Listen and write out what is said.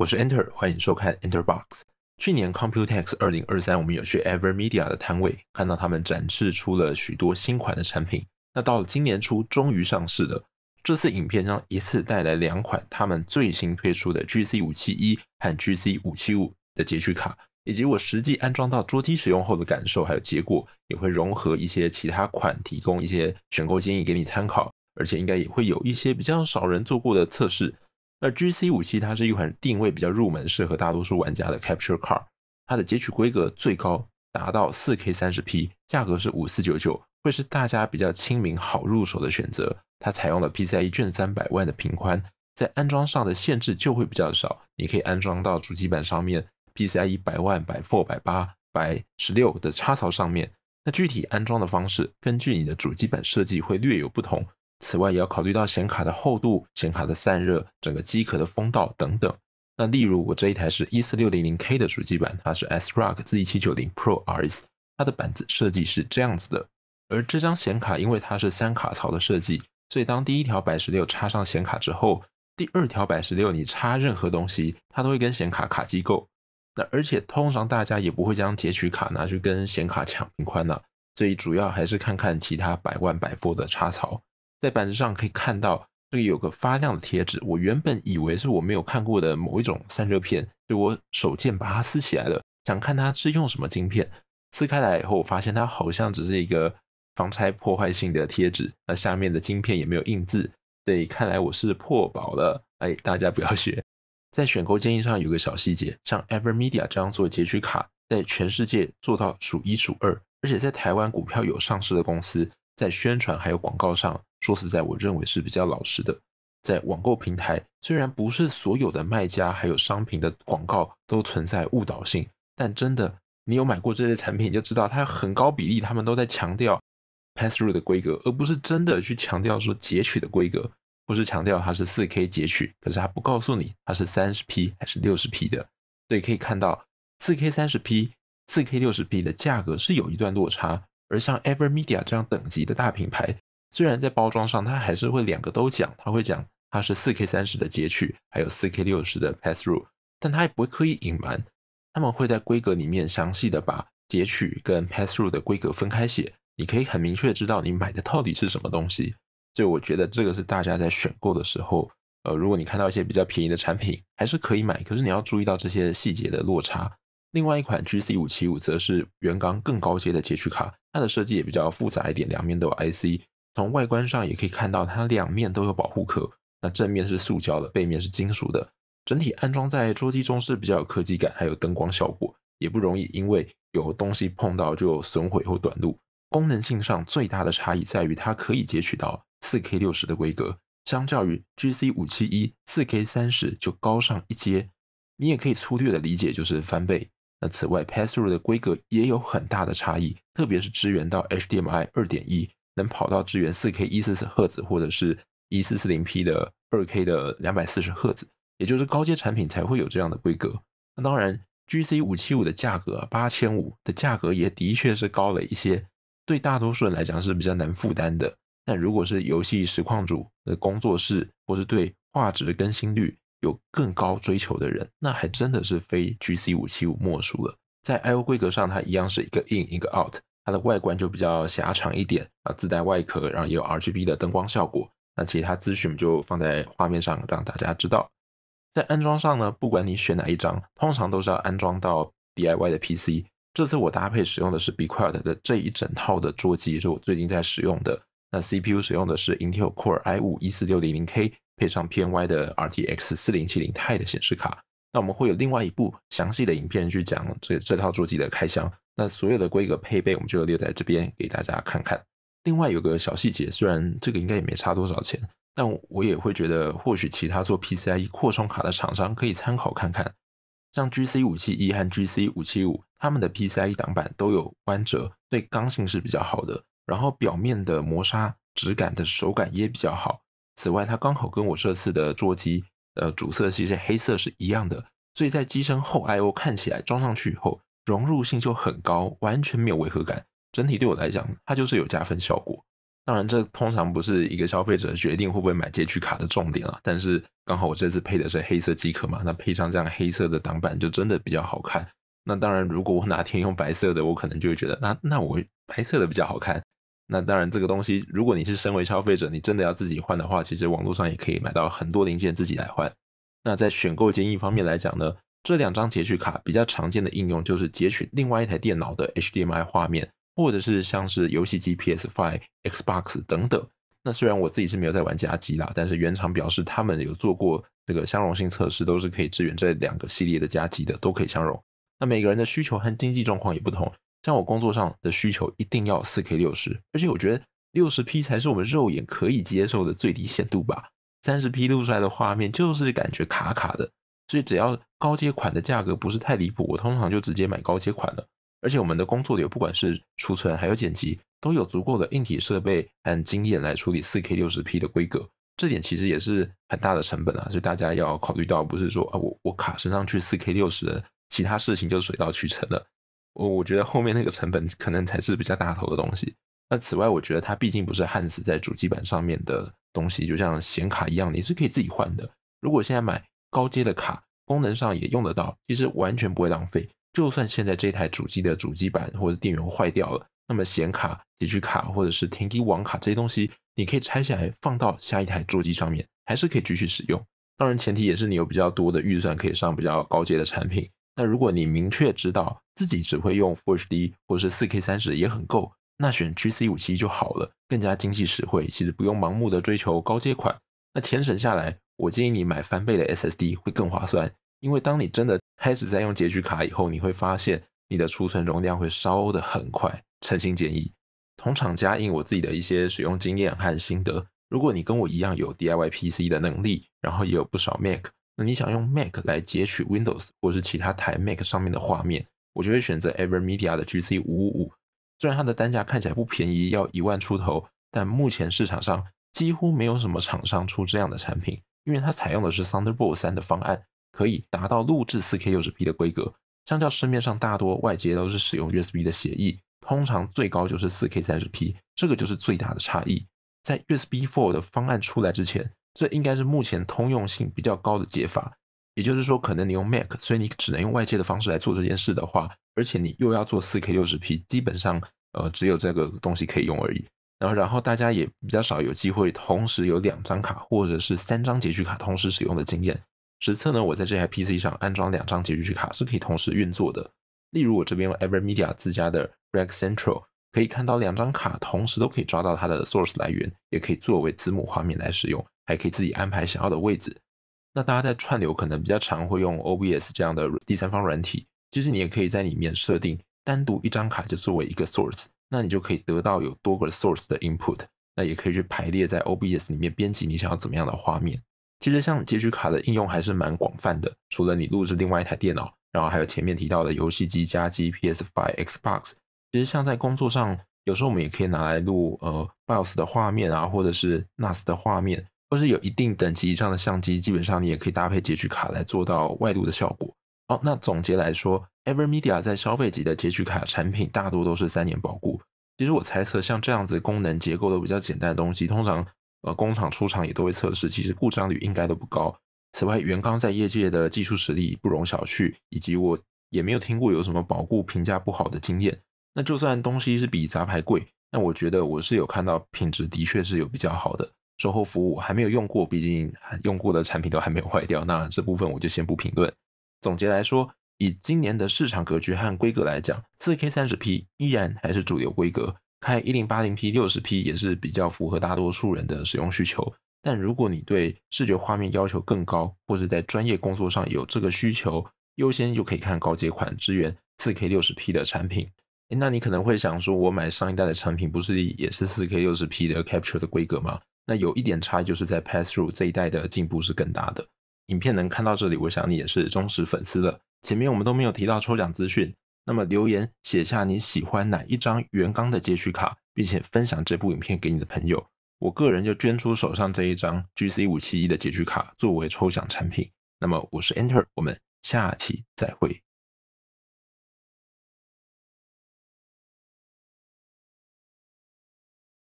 我是 Enter，欢迎收看 Enterbox。去年 Computex 2023，我们有去 Evermedia 的摊位，看到他们展示出了许多新款的产品。那到了今年初，终于上市了。这次影片将一次带来两款他们最新推出的 GC571 和 GC575 的截取卡，以及我实际安装到桌机使用后的感受，还有结果也会融合一些其他款，提供一些选购建议给你参考。而且应该也会有一些比较少人做过的测试。而 GC 五七它是一款定位比较入门、适合大多数玩家的 Capture c a r 它的截取规格最高达到 4K 30P，价格是五四九九，会是大家比较亲民、好入手的选择。它采用了 PCIe 卷三百万的频宽，在安装上的限制就会比较少，你可以安装到主机板上面 PCIe 百万、百 four、百八、百十六的插槽上面。那具体安装的方式，根据你的主机板设计会略有不同。此外，也要考虑到显卡的厚度、显卡的散热、整个机壳的风道等等。那例如我这一台是一四六零零 K 的主机板，它是 s r o c k Z790 Pro RS，它的板子设计是这样子的。而这张显卡因为它是三卡槽的设计，所以当第一条百十六插上显卡之后，第二条百十六你插任何东西，它都会跟显卡卡机构。那而且通常大家也不会将截取卡拿去跟显卡抢屏宽了，最主要还是看看其他百万百 f o 的插槽。在板子上可以看到，这里有个发亮的贴纸。我原本以为是我没有看过的某一种散热片，就我手贱把它撕起来了，想看它是用什么晶片。撕开来以后，我发现它好像只是一个防拆破坏性的贴纸，那下面的晶片也没有印字。所以看来我是破保了。哎，大家不要学。在选购建议上有个小细节，像 Evermedia 这样做截取卡，在全世界做到数一数二，而且在台湾股票有上市的公司在宣传还有广告上。说实在，我认为是比较老实的。在网购平台，虽然不是所有的卖家还有商品的广告都存在误导性，但真的，你有买过这类产品，你就知道，它很高比例他们都在强调 pass through 的规格，而不是真的去强调说截取的规格，不是强调它是四 K 截取，可是它不告诉你它是三十 P 还是六十 P 的。所以可以看到，四 K 三十 P、四 K 六十 P 的价格是有一段落差。而像 Ever Media 这样等级的大品牌。虽然在包装上，它还是会两个都讲，它会讲它是四 K 三十的截取，还有四 K 六十的 Pass Through，但它也不会刻意隐瞒，他们会在规格里面详细的把截取跟 Pass Through 的规格分开写，你可以很明确知道你买的到底是什么东西。所以我觉得这个是大家在选购的时候，呃，如果你看到一些比较便宜的产品，还是可以买，可是你要注意到这些细节的落差。另外一款 GC 五七五则是原刚更高阶的截取卡，它的设计也比较复杂一点，两面都有 IC。从外观上也可以看到，它两面都有保护壳，那正面是塑胶的，背面是金属的，整体安装在桌机中是比较有科技感，还有灯光效果也不容易，因为有东西碰到就损毁或短路。功能性上最大的差异在于它可以截取到四 K 六十的规格，相较于 GC 五七一四 K 三十就高上一阶，你也可以粗略的理解就是翻倍。那此外 p a s s i 的规格也有很大的差异，特别是支援到 HDMI 二点一。能跑到支援四 K 一四四赫兹或者是一四四零 P 的二 K 的两百四十赫兹，也就是高阶产品才会有这样的规格。那当然，GC 五七五的价格八千五的价格也的确是高了一些，对大多数人来讲是比较难负担的。但如果是游戏实况主的工作室，或是对画质更新率有更高追求的人，那还真的是非 GC 五七五莫属了。在 I/O 规格上，它一样是一个 In 一个 Out。它的外观就比较狭长一点啊，自带外壳，然后也有 RGB 的灯光效果。那其他资讯就放在画面上让大家知道。在安装上呢，不管你选哪一张，通常都是要安装到 DIY 的 PC。这次我搭配使用的是 BeQuiet 的这一整套的桌机，是我最近在使用的。那 CPU 使用的是 Intel Core i5 14600K，配上 PNY 的 RTX 4070 i 的显示卡。那我们会有另外一部详细的影片去讲这这套桌机的开箱。那所有的规格配备，我们就列在这边给大家看看。另外有个小细节，虽然这个应该也没差多少钱，但我也会觉得或许其他做 PCIe 扩充卡的厂商可以参考看看。像 GC 五七一和 GC 五七五，他们的 PCIe 挡板都有弯折，对刚性是比较好的。然后表面的磨砂质感的手感也比较好。此外，它刚好跟我这次的座机呃主色系是黑色是一样的，所以在机身后 I/O 看起来装上去以后。融入性就很高，完全没有违和感。整体对我来讲，它就是有加分效果。当然，这通常不是一个消费者决定会不会买街区卡的重点啊。但是刚好我这次配的是黑色机壳嘛，那配上这样黑色的挡板就真的比较好看。那当然，如果我哪天用白色的，我可能就会觉得，那那我白色的比较好看。那当然，这个东西如果你是身为消费者，你真的要自己换的话，其实网络上也可以买到很多零件自己来换。那在选购建议方面来讲呢？这两张截取卡比较常见的应用就是截取另外一台电脑的 HDMI 画面，或者是像是游戏机 PS5、Xbox 等等。那虽然我自己是没有在玩加急啦，但是原厂表示他们有做过这个相容性测试，都是可以支援这两个系列的加急的，都可以相容。那每个人的需求和经济状况也不同，像我工作上的需求一定要四 K 六十，而且我觉得六十 P 才是我们肉眼可以接受的最低限度吧。三十 P 录出来的画面就是感觉卡卡的。所以只要高阶款的价格不是太离谱，我通常就直接买高阶款了。而且我们的工作流，不管是储存还有剪辑，都有足够的硬体设备和经验来处理四 K 六十 P 的规格。这点其实也是很大的成本啊，所以大家要考虑到，不是说啊我我卡升上去四 K 六十的，其他事情就水到渠成了。我我觉得后面那个成本可能才是比较大头的东西。那此外，我觉得它毕竟不是焊死在主机板上面的东西，就像显卡一样，你是可以自己换的。如果现在买，高阶的卡，功能上也用得到，其实完全不会浪费。就算现在这台主机的主机板或者电源坏掉了，那么显卡、g p 卡或者是天机网卡这些东西，你可以拆下来放到下一台主机上面，还是可以继续使用。当然，前提也是你有比较多的预算，可以上比较高阶的产品。那如果你明确知道自己只会用 Full HD 或者是四 K 三十，也很够，那选 GC 五七就好了，更加经济实惠。其实不用盲目的追求高阶款，那钱省下来。我建议你买翻倍的 SSD 会更划算，因为当你真的开始在用截取卡以后，你会发现你的储存容量会烧得很快。诚心建议，同厂家，应我自己的一些使用经验和心得，如果你跟我一样有 DIY PC 的能力，然后也有不少 Mac，那你想用 Mac 来截取 Windows 或是其他台 Mac 上面的画面，我就会选择 Evermedia 的 GC 五五五。虽然它的单价看起来不便宜，要一万出头，但目前市场上几乎没有什么厂商出这样的产品。因为它采用的是 Thunderbolt 三的方案，可以达到录制 4K 60P 的规格。相较市面上大多外接都是使用 USB 的协议，通常最高就是 4K 30P，这个就是最大的差异。在 USB 4的方案出来之前，这应该是目前通用性比较高的解法。也就是说，可能你用 Mac，所以你只能用外接的方式来做这件事的话，而且你又要做 4K 60P，基本上呃只有这个东西可以用而已。然后，然后大家也比较少有机会同时有两张卡或者是三张截取卡同时使用的经验。实测呢，我在这台 PC 上安装两张截取卡是可以同时运作的。例如，我这边用 EverMedia 自家的 Rec Central，可以看到两张卡同时都可以抓到它的 Source 来源，也可以作为子母画面来使用，还可以自己安排想要的位置。那大家在串流可能比较常会用 OBS 这样的第三方软体，其实你也可以在里面设定单独一张卡就作为一个 Source。那你就可以得到有多个 source 的 input，那也可以去排列在 OBS 里面编辑你想要怎么样的画面。其实像截取卡的应用还是蛮广泛的，除了你录制另外一台电脑，然后还有前面提到的游戏机加机 PS5、Xbox。其实像在工作上，有时候我们也可以拿来录呃 b i o s 的画面啊，或者是 NAS 的画面，或是有一定等级以上的相机，基本上你也可以搭配截取卡来做到外录的效果。好，那总结来说，Ever Media 在消费级的截取卡产品大多都是三年保固。其实我猜测，像这样子功能结构都比较简单的东西，通常呃工厂出厂也都会测试，其实故障率应该都不高。此外，元刚在业界的技术实力不容小觑，以及我也没有听过有什么保固评价不好的经验。那就算东西是比杂牌贵，那我觉得我是有看到品质的确是有比较好的售后服务，还没有用过，毕竟用过的产品都还没有坏掉。那这部分我就先不评论。总结来说，以今年的市场格局和规格来讲，四 K 三十 P 依然还是主流规格，开一零八零 P 六十 P 也是比较符合大多数人的使用需求。但如果你对视觉画面要求更高，或者在专业工作上有这个需求，优先就可以看高阶款支援四 K 六十 P 的产品。哎，那你可能会想说，我买上一代的产品不是也是四 K 六十 P 的 Capture 的规格吗？那有一点差异就是在 Pass Through 这一代的进步是更大的。影片能看到这里，我想你也是忠实粉丝了。前面我们都没有提到抽奖资讯，那么留言写下你喜欢哪一张原刚的街区卡，并且分享这部影片给你的朋友。我个人就捐出手上这一张 G C 五七一的街区卡作为抽奖产品。那么我是 Enter，我们下期再会。